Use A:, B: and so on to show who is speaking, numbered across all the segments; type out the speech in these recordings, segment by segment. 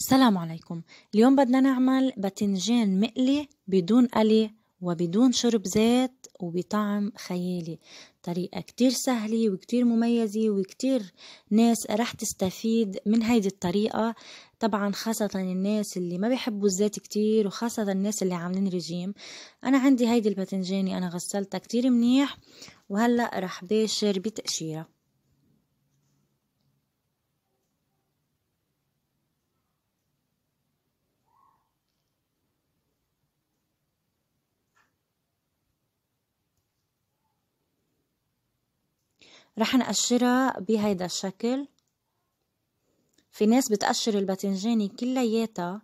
A: السلام عليكم اليوم بدنا نعمل باتنجان مقلي بدون قلي وبدون شرب زيت وبطعم خيالي طريقة كتير سهلة وكتير مميزة وكتير ناس رح تستفيد من هيدي الطريقة طبعا خاصة الناس اللي ما بيحبوا الزيت كتير وخاصة الناس اللي عاملين رجيم أنا عندي هيدي الباتنجاني أنا غسلتها كتير منيح وهلأ رح باشر بتقشيرها رح نقشرها بهيدا الشكل في ناس بتقشر الباذنجاني كلياتها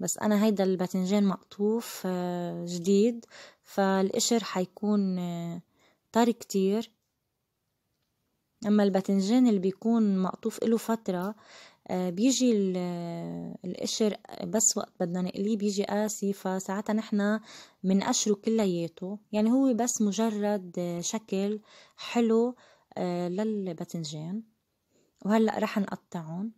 A: بس انا هيدا الباذنجان مقطوف آه، جديد فالقشر حيكون آه، طري كتير اما الباذنجان اللي بيكون مقطوف له فتره آه، بيجي آه، القشر بس وقت بدنا نقليه بيجي قاسي فساعتها نحن بنقشره كلياته يعني هو بس مجرد شكل حلو آه، للباذنجان وهلا رح نقطعهم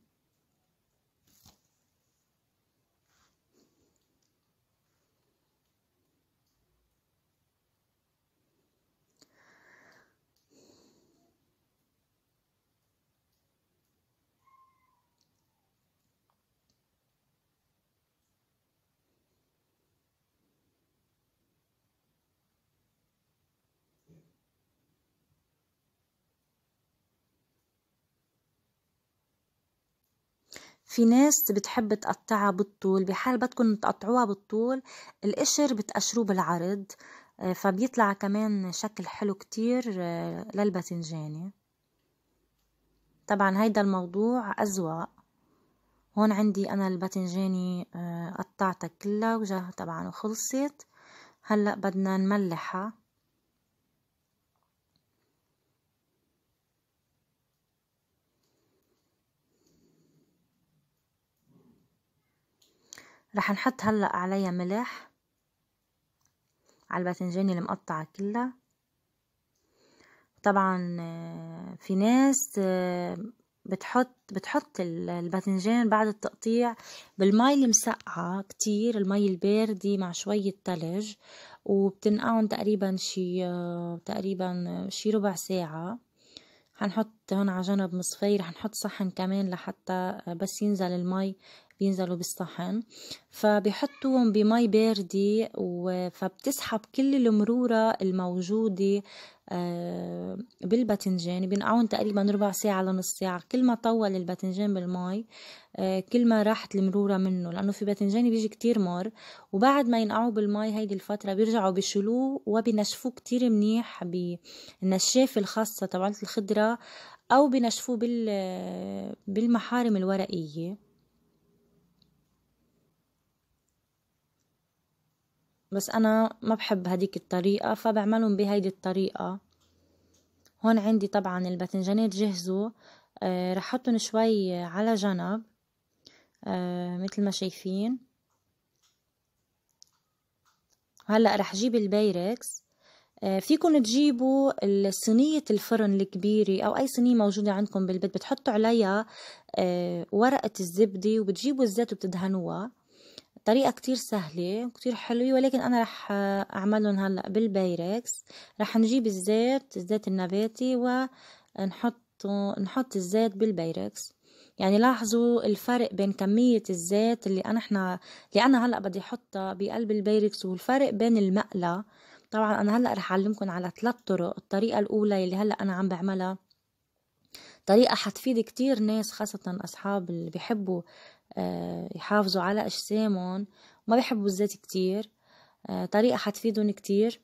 A: في ناس بتحب تقطعها بالطول بحال بدكم تقطعوها بالطول القشر بتقشروه بالعرض آه، فبيطلع كمان شكل حلو كتير آه، للباذنجاني طبعا هيدا الموضوع أزواق هون عندي أنا الباذنجاني آه، قطعتها كلها وجه طبعا وخلصت هلأ بدنا نملحها رح نحط هلأ عليها ملح على الباذنجان المقطعة كلها طبعا آه، في ناس آه، بتحط بتحط الباذنجان بعد التقطيع بالمي المسقعة كتير المي الباردة مع شوية تلج وبتنقعهم تقريبا شي آه، تقريبا شي ربع ساعة حنحط هون على جنب مصفاي رح نحط صحن كمان لحتى بس ينزل المي بينزلوا بالصحن فبحطوهم بمي باردة فبتسحب كل المرورة الموجودة آه، بالباذنجان بينقعون تقريبا ربع ساعة لنص ساعة كل ما طول الباذنجان بالمي آه، كل ما راحت المرورة منه لأنه في باذنجان بيجي كتير مر وبعد ما ينقعوه بالمي هيدي الفترة بيرجعوا بشلوه وبنشفوه كتير منيح بالنشافة الخاصة تبعت الخضرة أو بنشفوه آه، بالمحارم الورقية بس أنا ما بحب هديك الطريقة فبعملهم بهيدي الطريقة هون عندي طبعا الباذنجانات جهزوا آه رح حطهم شوي على جنب آه مثل ما شايفين هلا رح جيب البيركس آه فيكن تجيبوا صينية الفرن الكبيرة أو أي صينية موجودة عندكم بالبيت بتحطوا عليها آه ورقة الزبدة وبتجيبوا الزيت وبتدهنوها طريقة كتير سهلة كتير حلوة ولكن أنا رح أعملهم هلأ بالبايركس رح نجيب الزيت الزيت النباتي ونحط نحط الزيت بالبايركس يعني لاحظوا الفرق بين كمية الزيت اللي أنا إحنا اللي أنا هلأ بدي أحطها بقلب البايركس والفرق بين المقلة طبعا أنا هلأ رح أعلمكم على ثلاث طرق الطريقة الأولى اللي هلأ أنا عم بعملها طريقة حتفيد كتير ناس خاصة أصحاب اللي بيحبوا آه، يحافظوا على أجسامهم وما بيحبوا الزيت كتير آه، طريقة حتفيدهم كتير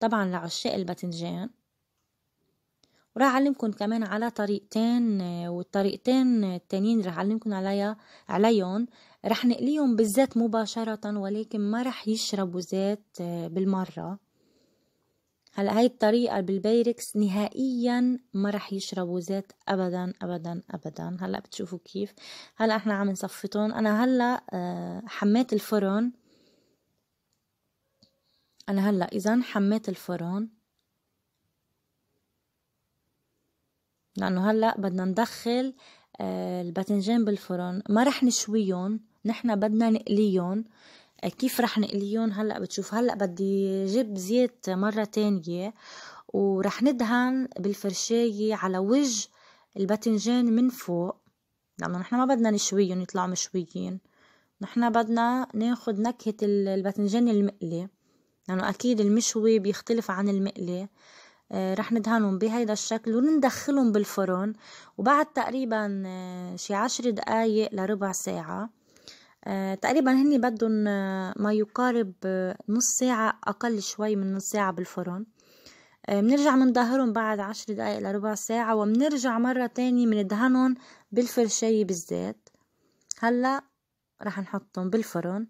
A: طبعا لعشاق الباذنجان وراح أعلمكم كمان على طريقتين آه، والطريقتين التانيين راح أعلمكم عليها عليهم رح نقليهم بالزيت مباشرة ولكن ما رح يشربوا زيت بالمرة هلا هاي الطريقة بالبيركس نهائيا ما رح يشربوا زيت ابدا ابدا ابدا هلا بتشوفوا كيف هلا احنا عم نصفطهم انا هلا آه، حميت الفرن انا هلا اذا حميت الفرن لانه هلا بدنا ندخل آه، الباذنجان بالفرن ما رح نشويهم نحنا بدنا نقليهم كيف رح نقليهم هلا بتشوف هلا بدي جيب زيت مرة تانية ورح ندهن بالفرشاية على وجه الباذنجان من فوق لأنه نحن ما بدنا نشويهم يطلعوا مشويين نحن بدنا ناخد نكهة الباذنجان المقلي لأنه أكيد المشوي بيختلف عن المقلي آه، رح ندهنهم بهيدا الشكل وندخلهم بالفرن وبعد تقريبا آه، شي عشر دقايق لربع ساعة آه، تقريبا هني بدهم آه، ما يقارب آه، نص ساعة أقل شوي من نص ساعة بالفرن بنرجع ظهرهم بعد عشر دقايق لربع ساعة وبنرجع مرة تانية مندهنهم بالفرشاية بالزيت هلأ رح نحطهم بالفرن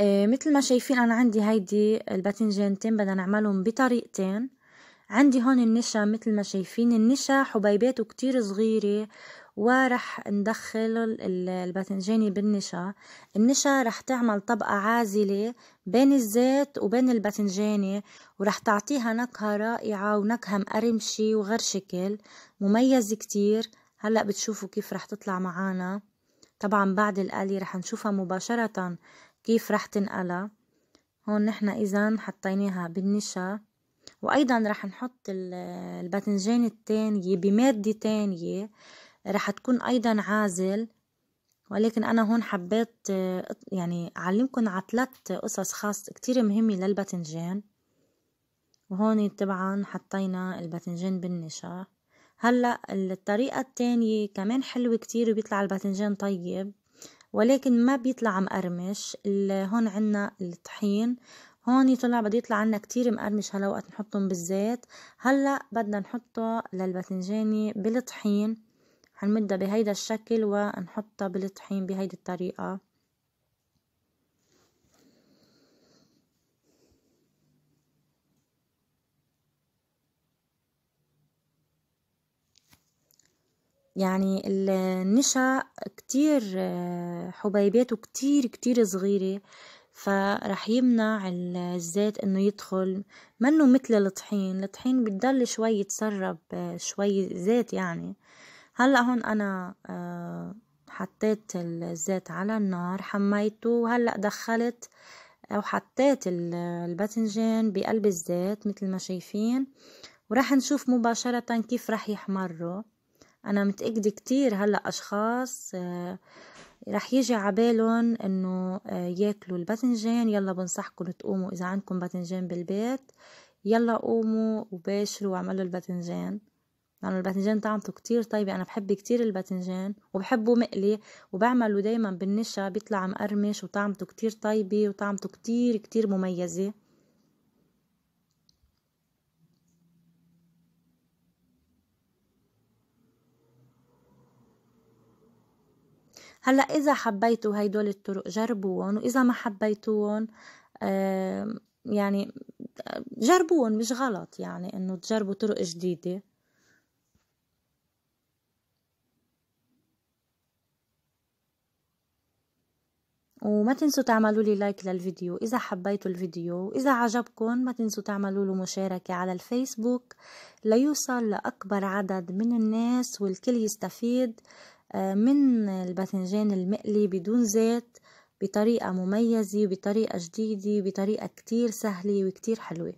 A: آه، مثل ما شايفين انا عندي هيدي الباتنجانتين بدنا نعملهم بطريقتين عندي هون النشا مثل ما شايفين النشا حبيبات كتير صغيرة ورح ندخل الباتنجاني بالنشا النشا رح تعمل طبقة عازلة بين الزيت وبين الباتنجاني ورح تعطيها نكهة رائعة ونكهة مقرمشة وغير شكل مميز كتير هلأ بتشوفوا كيف رح تطلع معانا طبعا بعد القلي رح نشوفها مباشرة كيف رح تنقلها هون نحن إذا حطيناها بالنشا وأيضا رح نحط الباذنجان التانية بمادة تانية رح تكون أيضا عازل ولكن أنا هون حبيت يعني أعلمكن على ثلاث قصص خاص كتير مهمة للباذنجان وهون طبعا حطينا الباذنجان بالنشا هلأ الطريقة التانية كمان حلوة كتير وبيطلع الباذنجان طيب ولكن ما بيطلع مقرمش هون عنا الطحين هون يطلع بده يطلع عنا كتير مقرمش هلا وقت نحطهم بالزيت هلا بدنا نحطه للباذنجاني بالطحين هنمدها بهيدا الشكل ونحطها بالطحين بهيدي الطريقة يعني النشا كتير حبيباته كتير كتير صغيرة فرح يمنع الزيت انه يدخل منه مثل الطحين الطحين بتضل شوي يتسرب شوي زيت يعني هلا هون انا آه، حطيت الزيت على النار حميته وهلا دخلت او حطيت الباذنجان بقلب الزيت مثل ما شايفين وراح نشوف مباشرة كيف راح يحمره أنا متأكدة كتير هلأ أشخاص آه، رح يجي عبالهم انه آه، ياكلوا الباذنجان يلا بنصحكم تقوموا اذا عندكم باذنجان بالبيت يلا قوموا وباشروا واعملوا الباذنجان لأنه يعني الباذنجان طعمته كتير طيبة أنا بحب كتير الباذنجان وبحبه مقلي وبعمله دايما بالنشا بيطلع مقرمش وطعمته كتير طيبة وطعمته كتير كتير مميزة هلا اذا حبيتوا هيدول الطرق جربوهم واذا ما حبيتوهم يعني جربوهم مش غلط يعني انه تجربوا طرق جديده وما تنسوا تعملوا لي لايك للفيديو إذا حبيتوا الفيديو وإذا عجبكم ما تنسوا تعملوا له مشاركة على الفيسبوك ليوصل لأكبر عدد من الناس والكل يستفيد آه، من الباذنجان المقلي بدون زيت بطريقة مميزة بطريقة جديدة بطريقة كتير سهلة وكتير حلوة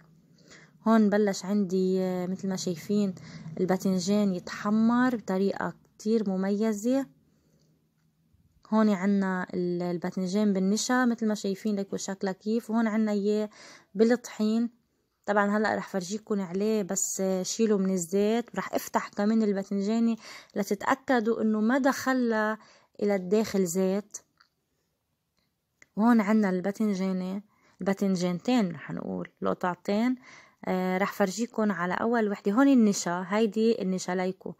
A: هون بلش عندي آه، مثل ما شايفين الباذنجان يتحمر بطريقة كتير مميزة هون عنا الباذنجان بالنشا مثل ما شايفين لكم شكلها كيف وهون عنا اياه بالطحين طبعا هلا رح فرجيكم عليه بس شيله من الزيت رح افتح كمان الباذنجاني لتتاكدوا انه ما دخل الى الداخل زيت وهون عنا الباذنجاني الباذنجانتين رح نقول القطعتين آه رح فرجيكم على اول وحده هون النشا هيدي النشا ليكو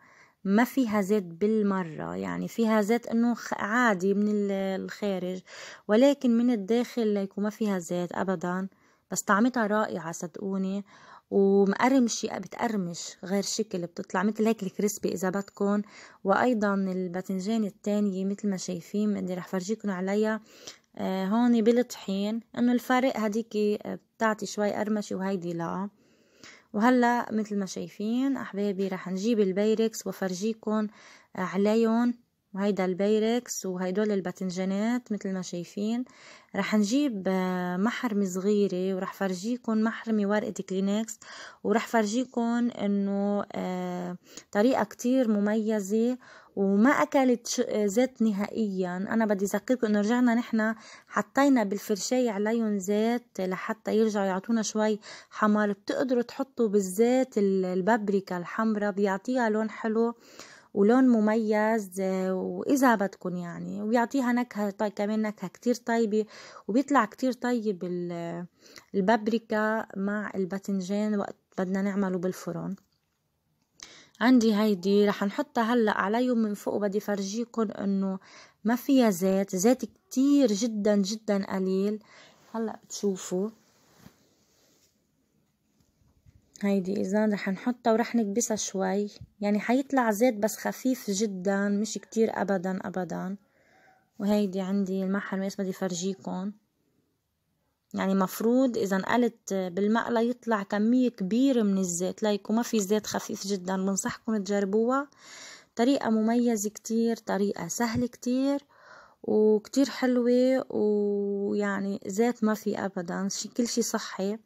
A: ما فيها زيت بالمرة يعني فيها زيت انه عادي من الخارج ولكن من الداخل ليكو ما فيها زيت ابدا بس طعمتها رائعة صدقوني ومقرمشة بتقرمش غير شكل بتطلع مثل هيك الكريسبي اذا بدكم وايضا الباذنجان التانية مثل ما شايفين بدي رح فرجيكم عليها آه، هون بالطحين انه الفرق هديك آه، بتعطي شوي قرمشة وهيدي لا وهلا مثل ما شايفين احبابي رح نجيب البيركس وفرجيكم عليهم وهيدا البيركس وهيدول الباتنجانات مثل ما شايفين رح نجيب آه، محرمة صغيرة ورح فرجيكم محرمة ورقة كلينكس ورح فرجيكم انه آه، طريقة كتير مميزة وما اكلت آه، زيت نهائيا انا بدي اذكركم انه رجعنا نحن حطينا بالفرشاية عليهم زيت لحتى يرجعوا يعطونا شوي حمار بتقدروا تحطوا بالزيت البابريكا الحمراء بيعطيها لون حلو ولون مميز واذا بدكم يعني وبيعطيها نكهة طيب كمان نكهة كتير طيبة وبيطلع كتير طيب البابريكا مع الباذنجان وقت بدنا نعمله بالفرن عندي هيدي رح نحطها هلا علي من فوق وبدي فرجيكم انه ما فيها زيت زيت كتير جدا جدا قليل هلا بتشوفوا هيدي اذا رح نحطها ورح نكبسها شوي يعني حيطلع زيت بس خفيف جدا مش كتير ابدا ابدا وهيدي عندي المحل ما بدي فرجيكم يعني مفروض اذا قلت بالمقلة يطلع كمية كبيرة من الزيت ليكو ما في زيت خفيف جدا بنصحكم تجربوها طريقة مميزة كتير طريقة سهلة كتير وكتير حلوة ويعني زيت ما في ابدا كل شي صحي